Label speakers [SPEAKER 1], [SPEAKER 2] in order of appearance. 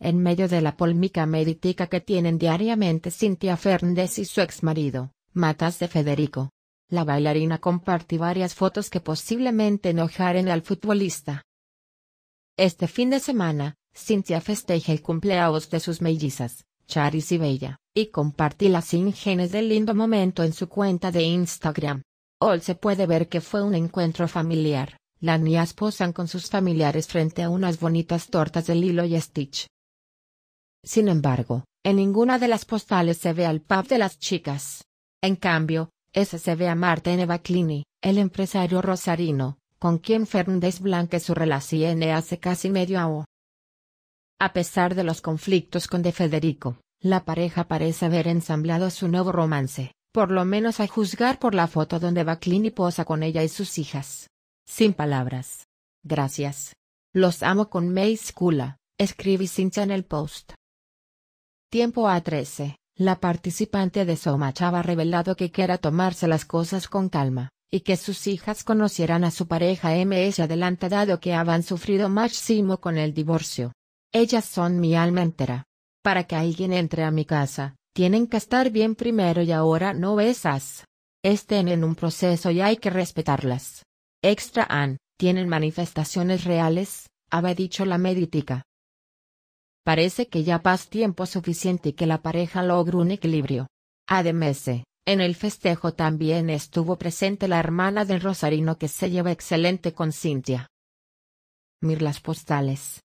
[SPEAKER 1] en medio de la polémica mediática que tienen diariamente Cintia Fernández y su exmarido, Matas de Federico. La bailarina compartió varias fotos que posiblemente enojaren al futbolista. Este fin de semana, Cintia festeja el cumpleaños de sus mellizas, Charis y Bella, y compartí las ingenes del lindo momento en su cuenta de Instagram. All se puede ver que fue un encuentro familiar. Las niñas posan con sus familiares frente a unas bonitas tortas de Lilo y Stitch. Sin embargo, en ninguna de las postales se ve al pub de las chicas. En cambio, ese se ve a Marta Evaclini, el empresario rosarino, con quien Fernández Blanque su relación hace casi medio año. A pesar de los conflictos con De Federico, la pareja parece haber ensamblado su nuevo romance, por lo menos a juzgar por la foto donde Baclini posa con ella y sus hijas. Sin palabras. Gracias. Los amo con meiscula, Escribí escribe Cincha en el post. Tiempo a 13. La participante de Somachaba ha revelado que quiera tomarse las cosas con calma, y que sus hijas conocieran a su pareja MS adelanta dado que habían sufrido máximo con el divorcio. Ellas son mi alma entera. Para que alguien entre a mi casa, tienen que estar bien primero y ahora no besas. Estén en un proceso y hay que respetarlas. Extra han, tienen manifestaciones reales, había dicho la méditica parece que ya pas tiempo suficiente y que la pareja logre un equilibrio. Además, en el festejo también estuvo presente la hermana del Rosarino que se lleva excelente con Cintia. Mir las postales.